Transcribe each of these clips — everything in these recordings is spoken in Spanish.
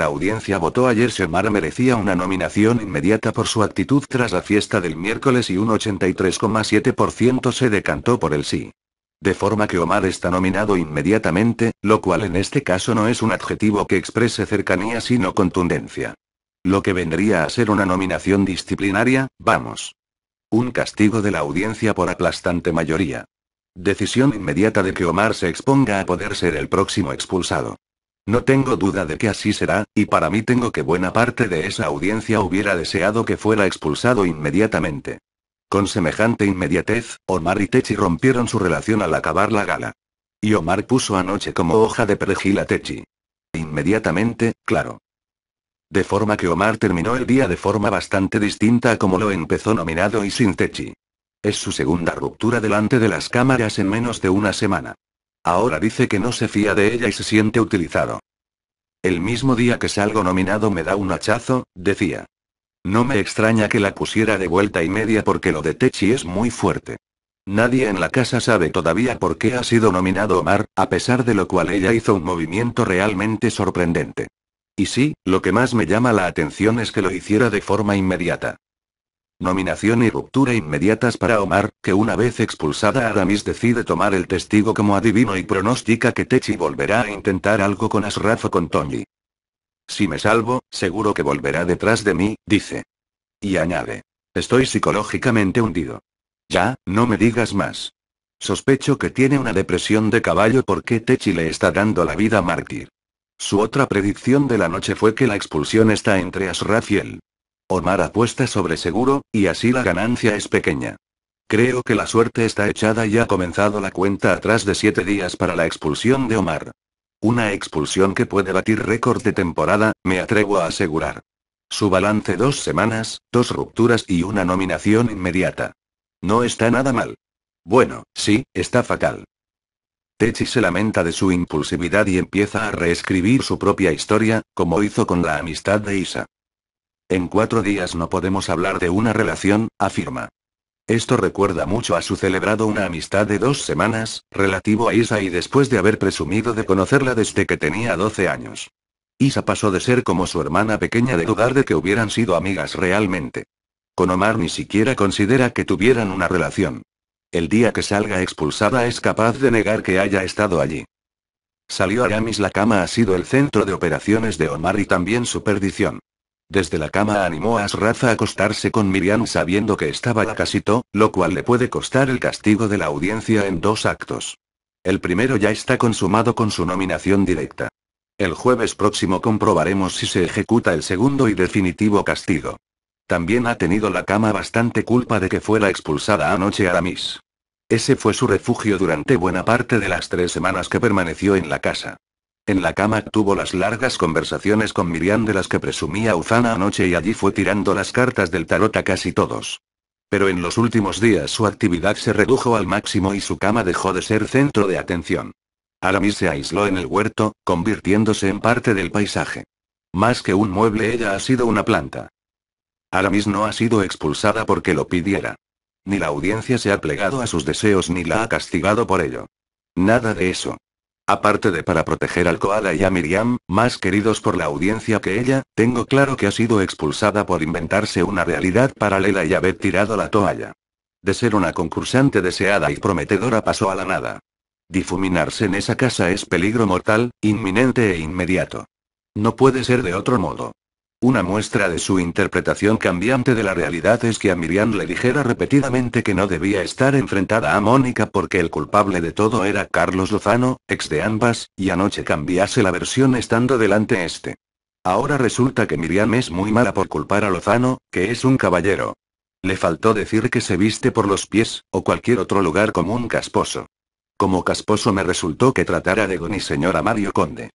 La audiencia votó ayer si Omar merecía una nominación inmediata por su actitud tras la fiesta del miércoles y un 83,7% se decantó por el sí. De forma que Omar está nominado inmediatamente, lo cual en este caso no es un adjetivo que exprese cercanía sino contundencia. Lo que vendría a ser una nominación disciplinaria, vamos. Un castigo de la audiencia por aplastante mayoría. Decisión inmediata de que Omar se exponga a poder ser el próximo expulsado. No tengo duda de que así será, y para mí tengo que buena parte de esa audiencia hubiera deseado que fuera expulsado inmediatamente. Con semejante inmediatez, Omar y Techi rompieron su relación al acabar la gala. Y Omar puso anoche como hoja de perejil a Techi. Inmediatamente, claro. De forma que Omar terminó el día de forma bastante distinta a como lo empezó nominado y sin Techi. Es su segunda ruptura delante de las cámaras en menos de una semana. Ahora dice que no se fía de ella y se siente utilizado. El mismo día que salgo nominado me da un hachazo, decía. No me extraña que la pusiera de vuelta y media porque lo de Techi es muy fuerte. Nadie en la casa sabe todavía por qué ha sido nominado Omar, a pesar de lo cual ella hizo un movimiento realmente sorprendente. Y sí, lo que más me llama la atención es que lo hiciera de forma inmediata. Nominación y ruptura inmediatas para Omar, que una vez expulsada Aramis decide tomar el testigo como adivino y pronostica que Techi volverá a intentar algo con Asraf o con Tony. Si me salvo, seguro que volverá detrás de mí, dice. Y añade. Estoy psicológicamente hundido. Ya, no me digas más. Sospecho que tiene una depresión de caballo porque Techi le está dando la vida a mártir. Su otra predicción de la noche fue que la expulsión está entre Asraf y él. Omar apuesta sobre seguro, y así la ganancia es pequeña. Creo que la suerte está echada y ha comenzado la cuenta atrás de siete días para la expulsión de Omar. Una expulsión que puede batir récord de temporada, me atrevo a asegurar. Su balance dos semanas, dos rupturas y una nominación inmediata. No está nada mal. Bueno, sí, está fatal. Techi se lamenta de su impulsividad y empieza a reescribir su propia historia, como hizo con la amistad de Isa. En cuatro días no podemos hablar de una relación, afirma. Esto recuerda mucho a su celebrado una amistad de dos semanas, relativo a Isa y después de haber presumido de conocerla desde que tenía 12 años. Isa pasó de ser como su hermana pequeña de dudar de que hubieran sido amigas realmente. Con Omar ni siquiera considera que tuvieran una relación. El día que salga expulsada es capaz de negar que haya estado allí. Salió a Gamis la cama ha sido el centro de operaciones de Omar y también su perdición. Desde la cama animó a Asraza a acostarse con Miriam sabiendo que estaba casito, lo cual le puede costar el castigo de la audiencia en dos actos. El primero ya está consumado con su nominación directa. El jueves próximo comprobaremos si se ejecuta el segundo y definitivo castigo. También ha tenido la cama bastante culpa de que fuera expulsada anoche a la Miss. Ese fue su refugio durante buena parte de las tres semanas que permaneció en la casa. En la cama tuvo las largas conversaciones con Miriam de las que presumía Uzana anoche y allí fue tirando las cartas del tarot a casi todos. Pero en los últimos días su actividad se redujo al máximo y su cama dejó de ser centro de atención. Aramis se aisló en el huerto, convirtiéndose en parte del paisaje. Más que un mueble ella ha sido una planta. Aramis no ha sido expulsada porque lo pidiera. Ni la audiencia se ha plegado a sus deseos ni la ha castigado por ello. Nada de eso. Aparte de para proteger al koala y a Miriam, más queridos por la audiencia que ella, tengo claro que ha sido expulsada por inventarse una realidad paralela y haber tirado la toalla. De ser una concursante deseada y prometedora pasó a la nada. Difuminarse en esa casa es peligro mortal, inminente e inmediato. No puede ser de otro modo. Una muestra de su interpretación cambiante de la realidad es que a Miriam le dijera repetidamente que no debía estar enfrentada a Mónica porque el culpable de todo era Carlos Lozano, ex de ambas, y anoche cambiase la versión estando delante este. Ahora resulta que Miriam es muy mala por culpar a Lozano, que es un caballero. Le faltó decir que se viste por los pies, o cualquier otro lugar como un casposo. Como casposo me resultó que tratara de Goni señora Mario Conde.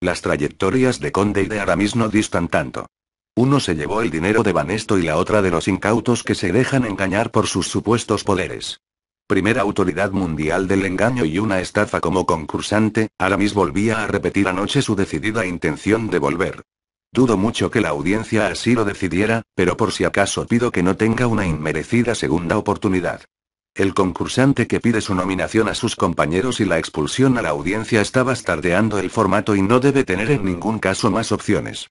Las trayectorias de Conde y de Aramis no distan tanto. Uno se llevó el dinero de Vanesto y la otra de los incautos que se dejan engañar por sus supuestos poderes. Primera autoridad mundial del engaño y una estafa como concursante, Aramis volvía a repetir anoche su decidida intención de volver. Dudo mucho que la audiencia así lo decidiera, pero por si acaso pido que no tenga una inmerecida segunda oportunidad. El concursante que pide su nominación a sus compañeros y la expulsión a la audiencia está bastardeando el formato y no debe tener en ningún caso más opciones.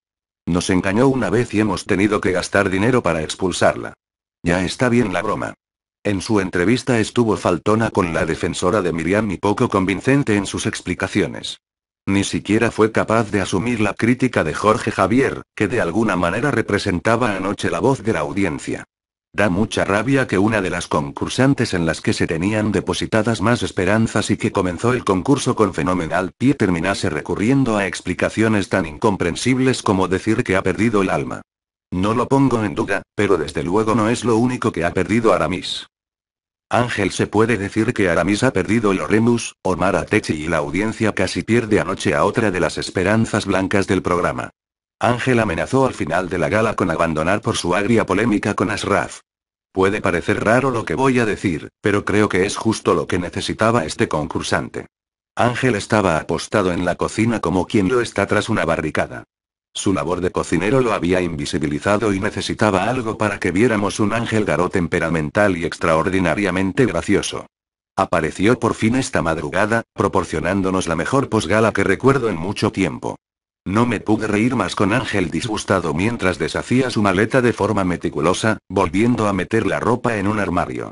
Nos engañó una vez y hemos tenido que gastar dinero para expulsarla. Ya está bien la broma. En su entrevista estuvo faltona con la defensora de Miriam y poco convincente en sus explicaciones. Ni siquiera fue capaz de asumir la crítica de Jorge Javier, que de alguna manera representaba anoche la voz de la audiencia. Da mucha rabia que una de las concursantes en las que se tenían depositadas más esperanzas y que comenzó el concurso con fenomenal pie terminase recurriendo a explicaciones tan incomprensibles como decir que ha perdido el alma. No lo pongo en duda, pero desde luego no es lo único que ha perdido Aramis. Ángel se puede decir que Aramis ha perdido el Oremus, Omar Atechi y la audiencia casi pierde anoche a otra de las esperanzas blancas del programa. Ángel amenazó al final de la gala con abandonar por su agria polémica con Asraf. Puede parecer raro lo que voy a decir, pero creo que es justo lo que necesitaba este concursante. Ángel estaba apostado en la cocina como quien lo está tras una barricada. Su labor de cocinero lo había invisibilizado y necesitaba algo para que viéramos un ángel Garó temperamental y extraordinariamente gracioso. Apareció por fin esta madrugada, proporcionándonos la mejor posgala que recuerdo en mucho tiempo. No me pude reír más con Ángel disgustado mientras deshacía su maleta de forma meticulosa, volviendo a meter la ropa en un armario.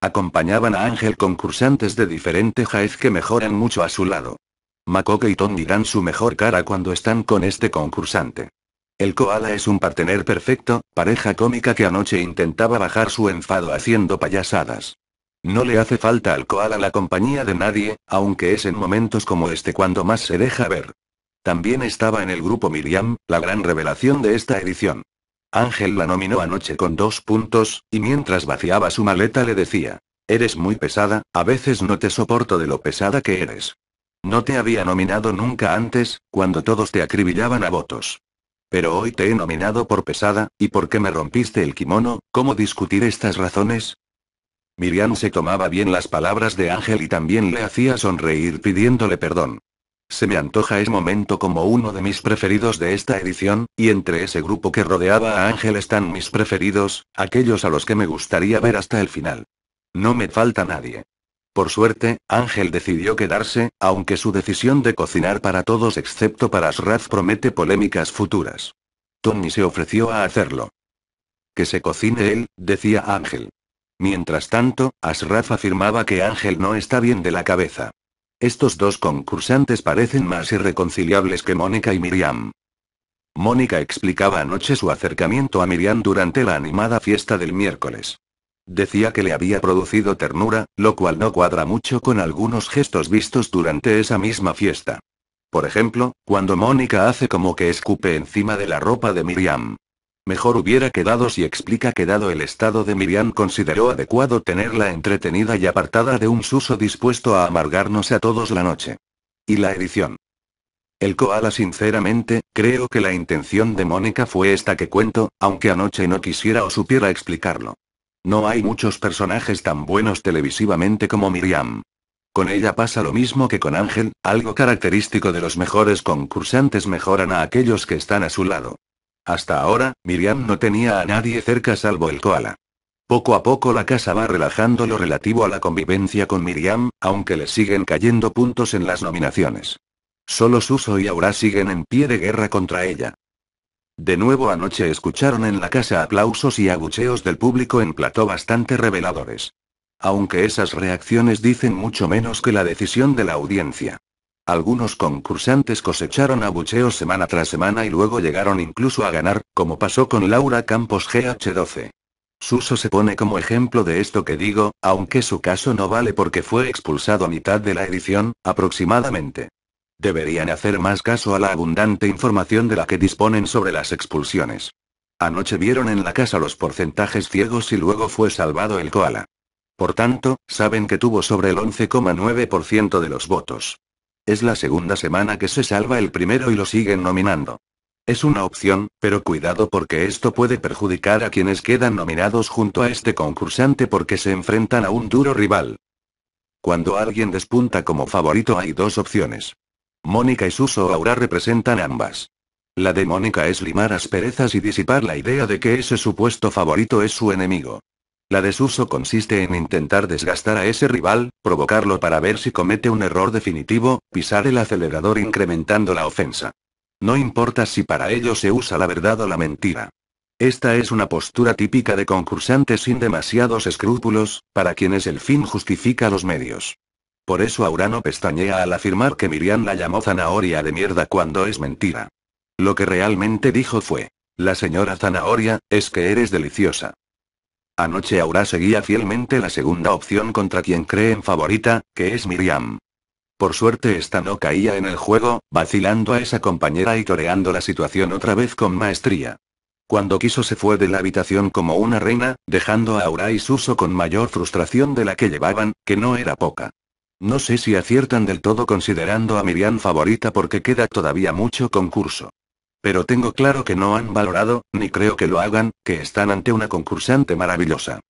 Acompañaban a Ángel concursantes de diferente jaez que mejoran mucho a su lado. Makoke y Tom dirán su mejor cara cuando están con este concursante. El koala es un partener perfecto, pareja cómica que anoche intentaba bajar su enfado haciendo payasadas. No le hace falta al koala la compañía de nadie, aunque es en momentos como este cuando más se deja ver. También estaba en el grupo Miriam, la gran revelación de esta edición. Ángel la nominó anoche con dos puntos, y mientras vaciaba su maleta le decía, Eres muy pesada, a veces no te soporto de lo pesada que eres. No te había nominado nunca antes, cuando todos te acribillaban a votos. Pero hoy te he nominado por pesada, ¿y por qué me rompiste el kimono? ¿Cómo discutir estas razones? Miriam se tomaba bien las palabras de Ángel y también le hacía sonreír pidiéndole perdón. Se me antoja ese momento como uno de mis preferidos de esta edición, y entre ese grupo que rodeaba a Ángel están mis preferidos, aquellos a los que me gustaría ver hasta el final. No me falta nadie. Por suerte, Ángel decidió quedarse, aunque su decisión de cocinar para todos excepto para Asraf promete polémicas futuras. Tony se ofreció a hacerlo. Que se cocine él, decía Ángel. Mientras tanto, Asraf afirmaba que Ángel no está bien de la cabeza. Estos dos concursantes parecen más irreconciliables que Mónica y Miriam. Mónica explicaba anoche su acercamiento a Miriam durante la animada fiesta del miércoles. Decía que le había producido ternura, lo cual no cuadra mucho con algunos gestos vistos durante esa misma fiesta. Por ejemplo, cuando Mónica hace como que escupe encima de la ropa de Miriam. Mejor hubiera quedado si explica que dado el estado de Miriam consideró adecuado tenerla entretenida y apartada de un suso dispuesto a amargarnos a todos la noche. Y la edición. El koala sinceramente, creo que la intención de Mónica fue esta que cuento, aunque anoche no quisiera o supiera explicarlo. No hay muchos personajes tan buenos televisivamente como Miriam. Con ella pasa lo mismo que con Ángel, algo característico de los mejores concursantes mejoran a aquellos que están a su lado. Hasta ahora, Miriam no tenía a nadie cerca salvo el koala. Poco a poco la casa va relajando lo relativo a la convivencia con Miriam, aunque le siguen cayendo puntos en las nominaciones. Solo Suso y Aura siguen en pie de guerra contra ella. De nuevo anoche escucharon en la casa aplausos y agucheos del público en plató bastante reveladores. Aunque esas reacciones dicen mucho menos que la decisión de la audiencia. Algunos concursantes cosecharon abucheos semana tras semana y luego llegaron incluso a ganar, como pasó con Laura Campos GH12. Suso se pone como ejemplo de esto que digo, aunque su caso no vale porque fue expulsado a mitad de la edición, aproximadamente. Deberían hacer más caso a la abundante información de la que disponen sobre las expulsiones. Anoche vieron en la casa los porcentajes ciegos y luego fue salvado el koala. Por tanto, saben que tuvo sobre el 11,9% de los votos. Es la segunda semana que se salva el primero y lo siguen nominando. Es una opción, pero cuidado porque esto puede perjudicar a quienes quedan nominados junto a este concursante porque se enfrentan a un duro rival. Cuando alguien despunta como favorito hay dos opciones. Mónica y Suso Aura representan ambas. La de Mónica es limar asperezas y disipar la idea de que ese supuesto favorito es su enemigo. La desuso consiste en intentar desgastar a ese rival, provocarlo para ver si comete un error definitivo, pisar el acelerador incrementando la ofensa. No importa si para ello se usa la verdad o la mentira. Esta es una postura típica de concursantes sin demasiados escrúpulos, para quienes el fin justifica los medios. Por eso Aurano pestañea al afirmar que Miriam la llamó zanahoria de mierda cuando es mentira. Lo que realmente dijo fue, la señora zanahoria, es que eres deliciosa. Anoche Aura seguía fielmente la segunda opción contra quien cree en favorita, que es Miriam. Por suerte esta no caía en el juego, vacilando a esa compañera y toreando la situación otra vez con maestría. Cuando quiso se fue de la habitación como una reina, dejando a Aura y Suso con mayor frustración de la que llevaban, que no era poca. No sé si aciertan del todo considerando a Miriam favorita porque queda todavía mucho concurso. Pero tengo claro que no han valorado, ni creo que lo hagan, que están ante una concursante maravillosa.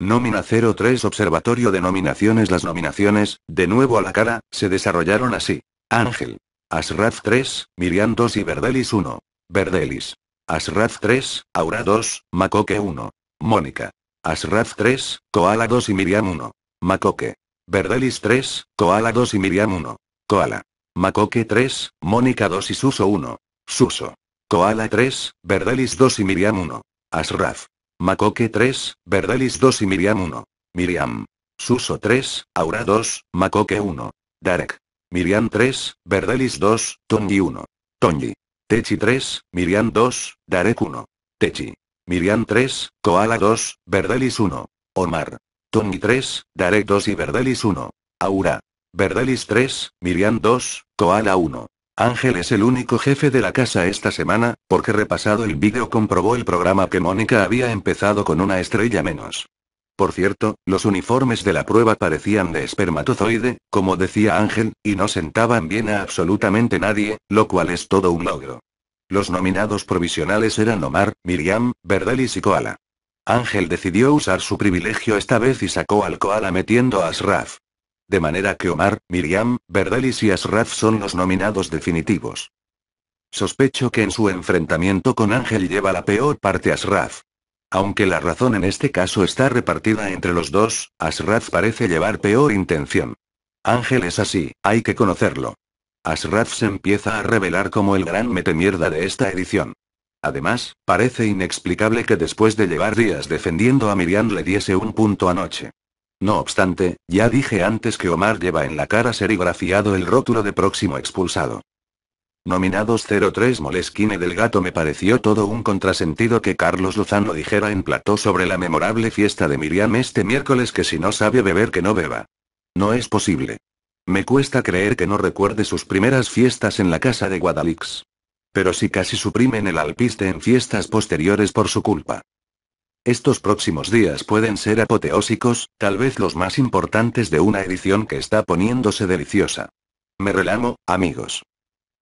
Nómina 03 Observatorio de Nominaciones Las nominaciones, de nuevo a la cara, se desarrollaron así. Ángel. Asraf 3, Miriam 2 y Verdelis 1. Verdelis. Asraf 3, Aura 2, Makoke 1. Mónica. Asraf 3, Koala 2 y Miriam 1. Makoke. Verdelis 3, Koala 2 y Miriam 1. Koala. Makoke 3, Mónica 2 y Suso 1. Suso. Koala 3, Verdelis 2 y Miriam 1. Asraf. Makoke 3, Verdelis 2 y Miriam 1. Miriam. Suso 3, Aura 2, Makoke 1. Darek. Miriam 3, Verdelis 2, Tongi 1. Tongi. Techi 3, Miriam 2, Darek 1. Techi. Miriam 3, Koala 2, Verdelis 1. Omar. Tongi 3, Darek 2 y Verdelis 1. Aura. Verdelis 3, Miriam 2, Koala 1. Ángel es el único jefe de la casa esta semana, porque repasado el vídeo comprobó el programa que Mónica había empezado con una estrella menos. Por cierto, los uniformes de la prueba parecían de espermatozoide, como decía Ángel, y no sentaban bien a absolutamente nadie, lo cual es todo un logro. Los nominados provisionales eran Omar, Miriam, Verdelis y Koala. Ángel decidió usar su privilegio esta vez y sacó al Koala metiendo a Asraf de manera que Omar, Miriam, Verdelis y Asraf son los nominados definitivos. Sospecho que en su enfrentamiento con Ángel lleva la peor parte Asraf. Aunque la razón en este caso está repartida entre los dos, Asraf parece llevar peor intención. Ángel es así, hay que conocerlo. Asraf se empieza a revelar como el gran metemierda de esta edición. Además, parece inexplicable que después de llevar días defendiendo a Miriam le diese un punto anoche. No obstante, ya dije antes que Omar lleva en la cara serigrafiado el rótulo de próximo expulsado. Nominados 03 Molesquine del Gato me pareció todo un contrasentido que Carlos Lozano dijera en plató sobre la memorable fiesta de Miriam este miércoles que si no sabe beber que no beba. No es posible. Me cuesta creer que no recuerde sus primeras fiestas en la casa de Guadalix. Pero si casi suprimen el alpiste en fiestas posteriores por su culpa. Estos próximos días pueden ser apoteósicos, tal vez los más importantes de una edición que está poniéndose deliciosa. Me relamo, amigos.